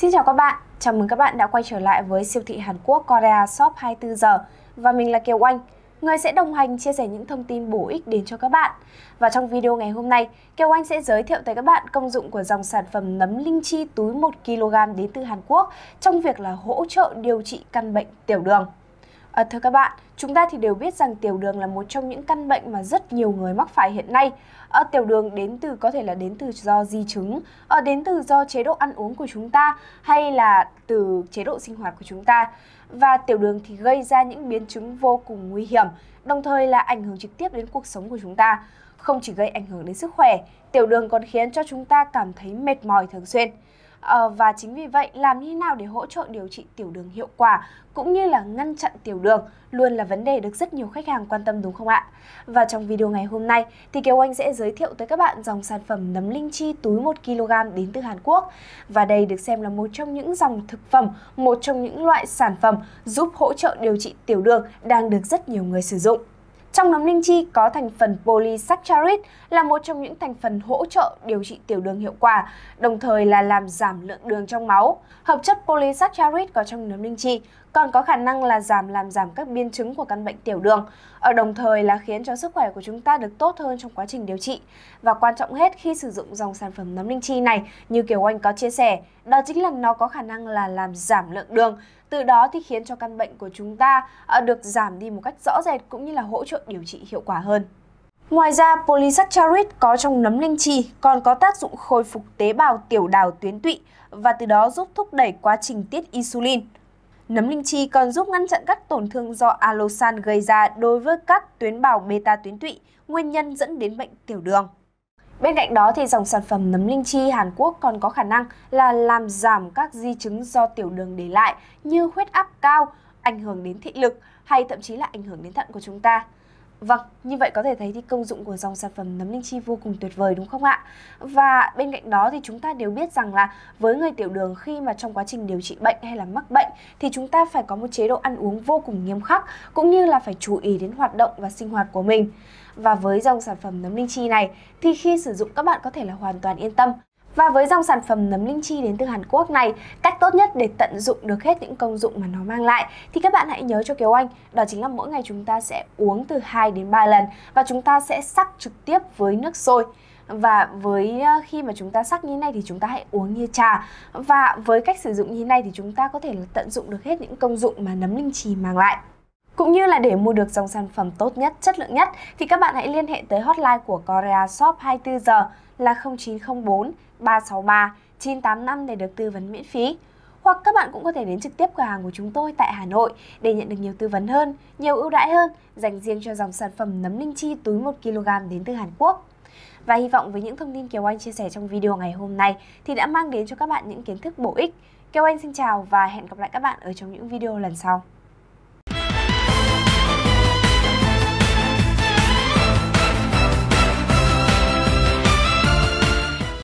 Xin chào các bạn, chào mừng các bạn đã quay trở lại với siêu thị Hàn Quốc Korea Shop 24 giờ và mình là Kiều Oanh, người sẽ đồng hành chia sẻ những thông tin bổ ích đến cho các bạn. Và trong video ngày hôm nay, Kiều Oanh sẽ giới thiệu tới các bạn công dụng của dòng sản phẩm nấm linh chi túi 1kg đến từ Hàn Quốc trong việc là hỗ trợ điều trị căn bệnh tiểu đường. À, thưa các bạn, chúng ta thì đều biết rằng tiểu đường là một trong những căn bệnh mà rất nhiều người mắc phải hiện nay. À, tiểu đường đến từ có thể là đến từ do di chứng, à, đến từ do chế độ ăn uống của chúng ta hay là từ chế độ sinh hoạt của chúng ta. Và tiểu đường thì gây ra những biến chứng vô cùng nguy hiểm, đồng thời là ảnh hưởng trực tiếp đến cuộc sống của chúng ta. Không chỉ gây ảnh hưởng đến sức khỏe, tiểu đường còn khiến cho chúng ta cảm thấy mệt mỏi thường xuyên. Ờ, và chính vì vậy, làm như nào để hỗ trợ điều trị tiểu đường hiệu quả cũng như là ngăn chặn tiểu đường luôn là vấn đề được rất nhiều khách hàng quan tâm đúng không ạ? Và trong video ngày hôm nay thì Kiều Anh sẽ giới thiệu tới các bạn dòng sản phẩm nấm linh chi túi 1kg đến từ Hàn Quốc. Và đây được xem là một trong những dòng thực phẩm, một trong những loại sản phẩm giúp hỗ trợ điều trị tiểu đường đang được rất nhiều người sử dụng. Trong nấm linh chi có thành phần polysaccharide là một trong những thành phần hỗ trợ điều trị tiểu đường hiệu quả, đồng thời là làm giảm lượng đường trong máu. Hợp chất polysaccharide có trong nấm linh chi còn có khả năng là giảm làm giảm các biến chứng của căn bệnh tiểu đường, ở đồng thời là khiến cho sức khỏe của chúng ta được tốt hơn trong quá trình điều trị. Và quan trọng hết khi sử dụng dòng sản phẩm nấm linh chi này, như Kiều Oanh có chia sẻ, đó chính là nó có khả năng là làm giảm lượng đường, từ đó thì khiến cho căn bệnh của chúng ta ờ, được giảm đi một cách rõ rệt cũng như là hỗ trợ điều trị hiệu quả hơn. Ngoài ra, polysaccharide có trong nấm linh chi còn có tác dụng khôi phục tế bào tiểu đào tuyến tụy và từ đó giúp thúc đẩy quá trình tiết insulin. Nấm linh chi còn giúp ngăn chặn các tổn thương do alosan gây ra đối với các tuyến bào beta tuyến tụy, nguyên nhân dẫn đến bệnh tiểu đường. Bên cạnh đó thì dòng sản phẩm nấm linh chi Hàn Quốc còn có khả năng là làm giảm các di chứng do tiểu đường để lại như huyết áp cao, ảnh hưởng đến thị lực hay thậm chí là ảnh hưởng đến thận của chúng ta. Vâng, như vậy có thể thấy thì công dụng của dòng sản phẩm nấm linh chi vô cùng tuyệt vời đúng không ạ? Và bên cạnh đó thì chúng ta đều biết rằng là với người tiểu đường khi mà trong quá trình điều trị bệnh hay là mắc bệnh thì chúng ta phải có một chế độ ăn uống vô cùng nghiêm khắc cũng như là phải chú ý đến hoạt động và sinh hoạt của mình. Và với dòng sản phẩm nấm linh chi này thì khi sử dụng các bạn có thể là hoàn toàn yên tâm và với dòng sản phẩm nấm linh chi đến từ Hàn Quốc này, cách tốt nhất để tận dụng được hết những công dụng mà nó mang lại thì các bạn hãy nhớ cho Kiều Anh, đó chính là mỗi ngày chúng ta sẽ uống từ 2 đến 3 lần và chúng ta sẽ sắc trực tiếp với nước sôi và với ờ, khi mà chúng ta sắc như thế này thì chúng ta hãy uống như trà và với cách sử dụng như thế này thì chúng ta có thể là tận dụng được hết những công dụng mà nấm linh chi mang lại cũng như là để mua được dòng sản phẩm tốt nhất, chất lượng nhất thì các bạn hãy liên hệ tới hotline của Korea Shop 24 giờ là 0904 363 985 để được tư vấn miễn phí. Hoặc các bạn cũng có thể đến trực tiếp cửa hàng của chúng tôi tại Hà Nội để nhận được nhiều tư vấn hơn, nhiều ưu đãi hơn dành riêng cho dòng sản phẩm nấm linh chi túi 1kg đến từ Hàn Quốc. Và hy vọng với những thông tin Kiều Anh chia sẻ trong video ngày hôm nay thì đã mang đến cho các bạn những kiến thức bổ ích. Kiều Anh xin chào và hẹn gặp lại các bạn ở trong những video lần sau.